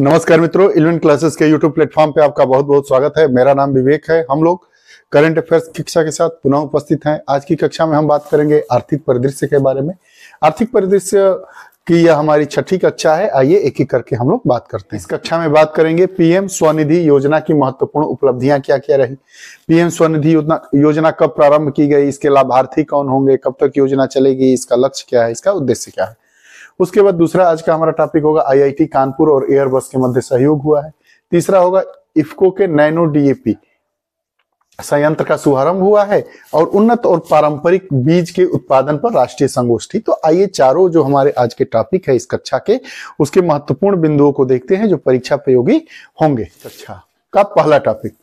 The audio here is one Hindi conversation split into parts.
नमस्कार मित्रों इलेवन क्लासेस के यूट्यूब प्लेटफॉर्म पे आपका बहुत बहुत स्वागत है मेरा नाम विवेक है हम लोग करंट अफेयर्स शिक्षा के साथ पुनः उपस्थित हैं आज की कक्षा में हम बात करेंगे आर्थिक परिदृश्य के बारे में आर्थिक परिदृश्य की यह हमारी छठी कक्षा है आइए एक एक करके हम लोग बात करते हैं इस कक्षा में बात करेंगे पीएम स्वनिधि योजना की महत्वपूर्ण उपलब्धियां क्या क्या रही पीएम स्वनिधि योजना योजना कब प्रारंभ की गई इसके लाभार्थी कौन होंगे कब तक योजना चलेगी इसका लक्ष्य क्या है इसका उद्देश्य क्या है उसके बाद दूसरा आज का हमारा टॉपिक होगा आईआईटी कानपुर और एयरबस के मध्य सहयोग हुआ है तीसरा होगा इफको के नैनो डीएपी संयंत्र का शुभारंभ हुआ है और उन्नत और पारंपरिक बीज के उत्पादन पर राष्ट्रीय संगोष्ठी तो आइए चारों जो हमारे आज के टॉपिक है इस कक्षा के उसके महत्वपूर्ण बिंदुओं को देखते हैं जो परीक्षा प्रयोगी होंगे कक्षा का पहला टॉपिक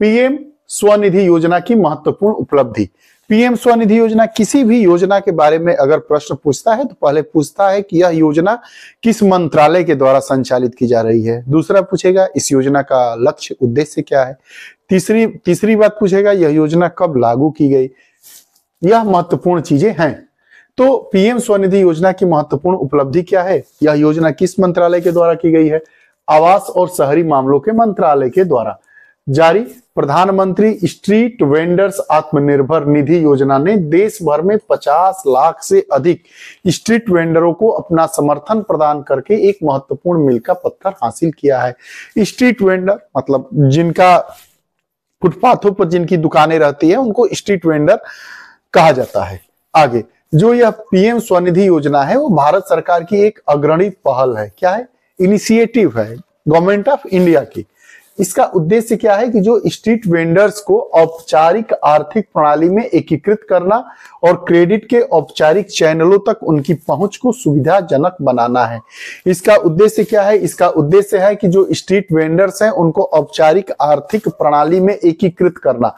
पीएम स्वनिधि योजना की महत्वपूर्ण उपलब्धि पीएम स्वनिधि योजना किसी भी योजना के बारे में अगर प्रश्न पूछता है तो पहले पूछता है कि यह योजना किस मंत्रालय के द्वारा संचालित की जा रही है दूसरा पूछेगा इस योजना का लक्ष्य उद्देश्य क्या है तीसरी तीसरी बात पूछेगा यह योजना कब लागू की गई यह महत्वपूर्ण चीजें हैं तो पीएम स्वनिधि योजना की महत्वपूर्ण उपलब्धि क्या है यह योजना किस मंत्रालय के द्वारा की गई है आवास और शहरी मामलों के मंत्रालय के द्वारा जारी प्रधानमंत्री स्ट्रीट वेंडर्स आत्मनिर्भर निधि योजना ने देश भर में 50 लाख से अधिक स्ट्रीट वेंडरों को अपना समर्थन प्रदान करके एक महत्वपूर्ण मिल का पत्थर हासिल किया है स्ट्रीट वेंडर मतलब जिनका फुटपाथों पर जिनकी दुकानें रहती है उनको स्ट्रीट वेंडर कहा जाता है आगे जो यह पीएम स्वनिधि योजना है वो भारत सरकार की एक अग्रणी पहल है क्या है इनिशिएटिव है गवर्नमेंट ऑफ इंडिया की इसका उद्देश्य क्या है कि जो स्ट्रीट वेंडर्स को औपचारिक आर्थिक प्रणाली में एकीकृत करना और क्रेडिट के औपचारिक चैनलों तक उनकी पहुंच को सुविधाजनक बनाना है इसका उद्देश्य क्या है इसका उद्देश्य है कि जो स्ट्रीट वेंडर्स हैं उनको औपचारिक आर्थिक प्रणाली में एकीकृत करना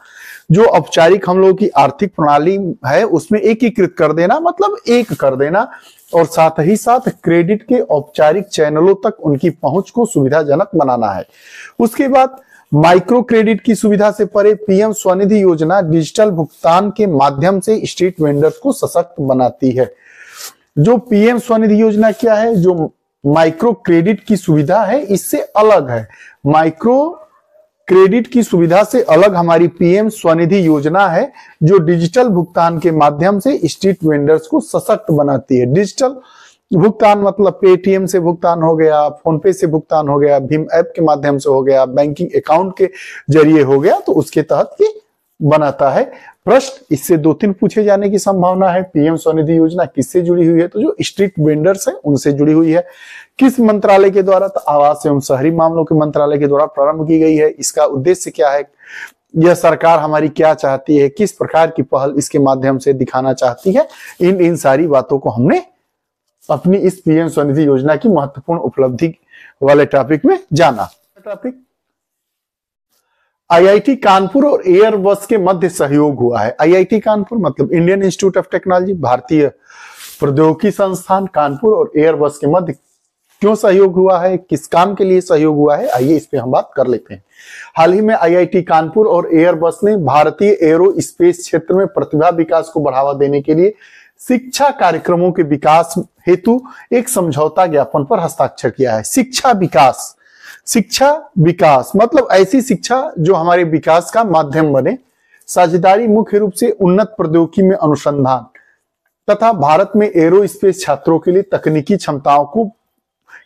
जो औपचारिक हम लोगों की आर्थिक प्रणाली है उसमें एकीकृत कर देना मतलब एक कर देना और साथ ही साथ क्रेडिट के औपचारिक चैनलों तक उनकी पहुंच को सुविधाजनक बनाना है उसके बाद माइक्रो क्रेडिट की सुविधा से परे पीएम स्वनिधि योजना डिजिटल भुगतान के माध्यम से स्ट्रीट वेंडर्स को सशक्त बनाती है जो पीएम स्वनिधि योजना क्या है जो माइक्रो क्रेडिट की सुविधा है इससे अलग है माइक्रो क्रेडिट की सुविधा से अलग हमारी पीएम स्वनिधि योजना है जो डिजिटल भुगतान के माध्यम से स्ट्रीट वेंडर्स को सशक्त बनाती है डिजिटल भुगतान मतलब पेटीएम से भुगतान हो गया फोन पे से भुगतान हो गया भीम ऐप के माध्यम से हो गया बैंकिंग अकाउंट के जरिए हो गया तो उसके तहत ये बनाता है प्रश्न इससे दो तीन पूछे जाने की संभावना है पीएम स्वनिधि योजना किससे जुड़ी हुई है तो जो स्ट्रीट वेंडर्स हैं उनसे जुड़ी हुई है किस मंत्रालय के द्वारा तो आवास एवं शहरी मामलों के मंत्रालय के द्वारा प्रारंभ की गई है इसका उद्देश्य क्या है यह सरकार हमारी क्या चाहती है किस प्रकार की पहल इसके माध्यम से दिखाना चाहती है इन इन सारी बातों को हमने अपनी इस पीएम स्वनिधि योजना की महत्वपूर्ण उपलब्धि वाले टॉपिक में जाना टॉपिक आईआईटी कानपुर और एयरबस के मध्य सहयोग हुआ है आईआईटी कानपुर मतलब इंडियन इंस्टीट्यूट ऑफ टेक्नोलॉजी भारतीय प्रौद्योगिकी संस्थान कानपुर और एयरबस के मध्य क्यों सहयोग हुआ है किस काम के लिए सहयोग हुआ है आइए इस पे हम बात कर लेते हैं हाल ही में आईआईटी कानपुर और एयरबस ने भारतीय एरो स्पेस क्षेत्र में प्रतिभा विकास को बढ़ावा देने के लिए शिक्षा कार्यक्रमों के विकास हेतु एक समझौता ज्ञापन पर हस्ताक्षर किया है शिक्षा विकास शिक्षा विकास मतलब ऐसी शिक्षा जो हमारे विकास का माध्यम बने साझेदारी मुख्य रूप से उन्नत प्रौद्योगिकी में अनुसंधान तथा भारत में एरो स्पेस छात्रों के लिए तकनीकी क्षमताओं को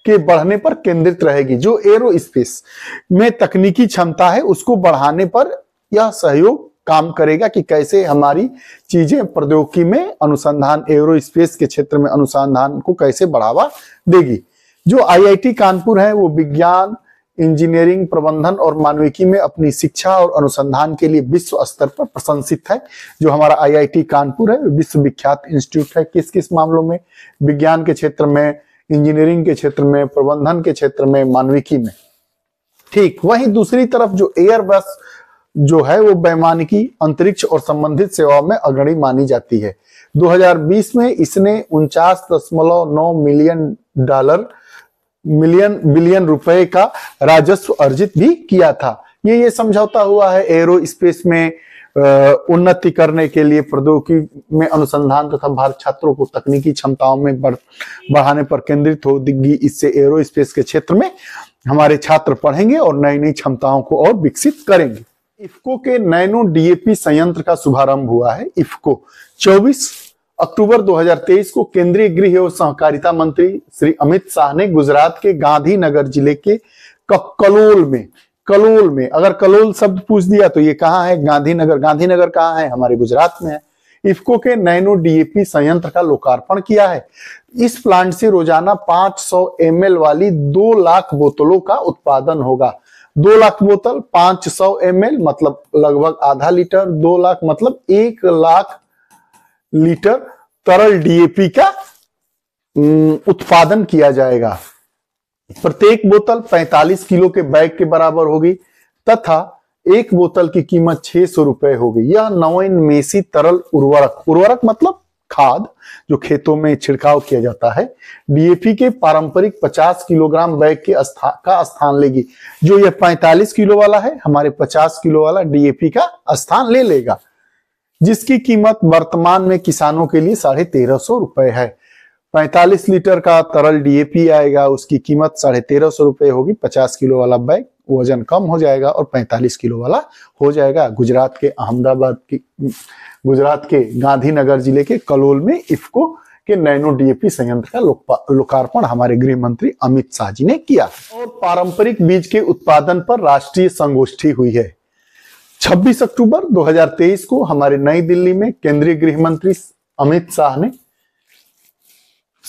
के बढ़ने पर केंद्रित रहेगी जो एरो स्पेस में तकनीकी क्षमता है उसको बढ़ाने पर यह सहयोग काम करेगा कि कैसे हमारी चीजें प्रौद्योगिकी में अनुसंधान एरो स्पेस के क्षेत्र में अनुसंधान को कैसे बढ़ावा देगी जो आईआईटी कानपुर है वो विज्ञान इंजीनियरिंग प्रबंधन और मानविकी में अपनी शिक्षा और अनुसंधान के लिए विश्व स्तर पर प्रशंसित है जो हमारा आईआईटी कानपुर है विश्व विख्यात इंस्टीट्यूट है किस किस मामलों में विज्ञान के क्षेत्र में इंजीनियरिंग के क्षेत्र में प्रबंधन के क्षेत्र में मानविकी में ठीक वहीं दूसरी तरफ जो एयरबस जो है वो वैमानिकी अंतरिक्ष और संबंधित सेवाओं में अग्रणी मानी जाती है 2020 में इसने उनचास मिलियन डॉलर मिलियन बिलियन रुपए का राजस्व अर्जित भी किया था ये ये समझौता हुआ है एरो स्पेस में उन्नति करने के लिए प्रौद्योगिकी में अनुसंधान तथा तो भारत छात्रों को तकनीकी क्षमताओं में बढ़ाने पर केंद्रित होगी इससे एरो स्पेस के क्षेत्र में हमारे छात्र पढ़ेंगे और नई नई क्षमताओं को और विकसित करेंगे इफको के नैनो डीएपी संयंत्र का शुभारंभ हुआ है इफको 24 अक्टूबर 2023 को केंद्रीय गृह एवं सहकारिता मंत्री श्री अमित शाह ने गुजरात के गांधीनगर जिले के कलोल में कलोल में अगर कलोल शब्द पूछ दिया तो ये कहाँ है गांधीनगर गांधीनगर कहाँ है हमारे गुजरात में है इफको के नैनो डीएपी संयंत्र का लोकार्पण किया है इस प्लांट से रोजाना 500 सौ वाली दो लाख बोतलों का उत्पादन होगा दो लाख बोतल 500 सौ मतलब लगभग आधा लीटर दो लाख मतलब एक लाख लीटर तरल डीएपी का उत्पादन किया जाएगा प्रत्येक बोतल 45 किलो के बैग के बराबर होगी तथा एक बोतल की कीमत छह सौ रुपए होगी यह नवोन्मेषी तरल उर्वरक उर्वरक मतलब खाद जो खेतों में छिड़काव किया जाता है डीएपी के पारंपरिक 50 किलोग्राम बैग के अस्था, का स्थान लेगी जो यह 45 किलो वाला है हमारे 50 किलो वाला डीएपी का स्थान ले लेगा जिसकी कीमत वर्तमान में किसानों के लिए साढ़े तेरह सौ रुपए है 45 लीटर का तरल डीएपी आएगा उसकी कीमत साढ़े तेरह सौ रुपए होगी 50 किलो वाला बैग वजन कम हो जाएगा और 45 किलो वाला हो जाएगा गुजरात के अहमदाबाद की गुजरात के गांधीनगर जिले के कलोल में इफको के नैनो डीएपी संयंत्र का लोकार्पण हमारे गृह मंत्री अमित शाह जी ने किया और पारंपरिक बीज के उत्पादन पर राष्ट्रीय संगोष्ठी हुई है 26 अक्टूबर 2023 को हमारे नई दिल्ली में केंद्रीय गृह मंत्री अमित शाह ने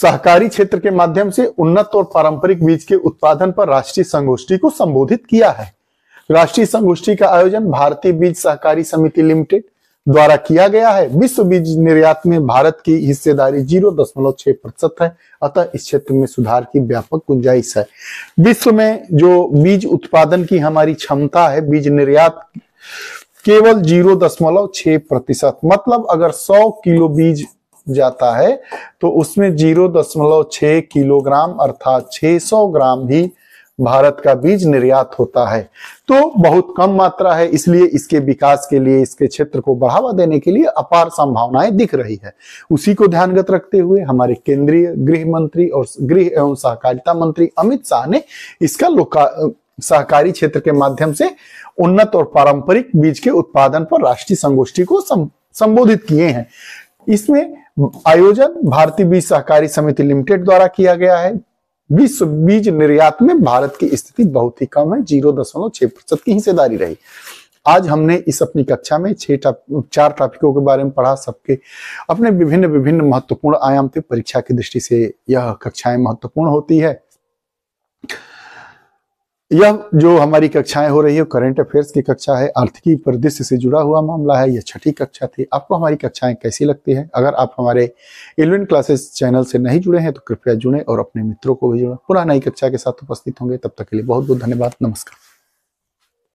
सहकारी क्षेत्र के माध्यम से उन्नत और पारंपरिक बीज के उत्पादन पर राष्ट्रीय संगोष्ठी को संबोधित किया है राष्ट्रीय संगोष्ठी का आयोजन भारतीय बीज सहकारी समिति लिमिटेड द्वारा किया गया है विश्व बीज निर्यात में भारत की हिस्सेदारी जीरो दशमलव छह प्रतिशत है अतः इस क्षेत्र में सुधार की व्यापक गुंजाइश है विश्व में जो बीज उत्पादन की हमारी क्षमता है बीज निर्यात केवल जीरो दशमलव छह प्रतिशत मतलब अगर सौ किलो बीज जाता है तो उसमें जीरो दशमलव छह किलोग्राम अर्थात छह सौ ग्राम ही भारत का बीज निर्यात होता है तो बहुत कम मात्रा है इसलिए इसके विकास के लिए इसके क्षेत्र को बढ़ावा देने के लिए अपार संभावनाएं दिख रही है उसी को ध्यानगत रखते हुए हमारे केंद्रीय गृह मंत्री और गृह एवं सहकारिता मंत्री अमित शाह ने इसका लोका सहकारी क्षेत्र के माध्यम से उन्नत और पारंपरिक बीज के उत्पादन पर राष्ट्रीय संगोष्ठी को संबोधित किए हैं इसमें आयोजन भारतीय बीज सहकारी समिति लिमिटेड द्वारा किया गया है विश्व बीज निर्यात में भारत की स्थिति बहुत ही कम है जीरो दशमलव छह प्रतिशत की हिस्सेदारी रही आज हमने इस अपनी कक्षा में छह टॉप चार टॉपिकों के बारे में पढ़ा सबके अपने विभिन्न विभिन्न महत्वपूर्ण आयाम थे परीक्षा की दृष्टि से यह कक्षाएं महत्वपूर्ण होती है यह जो हमारी कक्षाएं हो रही है करंट अफेयर्स की कक्षा है आर्थिकी परिदृश्य से जुड़ा हुआ मामला है यह छठी कक्षा थी आपको हमारी कक्षाएं कैसी लगती है अगर आप हमारे इलेवन क्लासेस चैनल से नहीं जुड़े हैं तो कृपया जुड़े और अपने मित्रों को भी जुड़े पुनः नई कक्षा के साथ उपस्थित होंगे तब तक के लिए बहुत बहुत धन्यवाद नमस्कार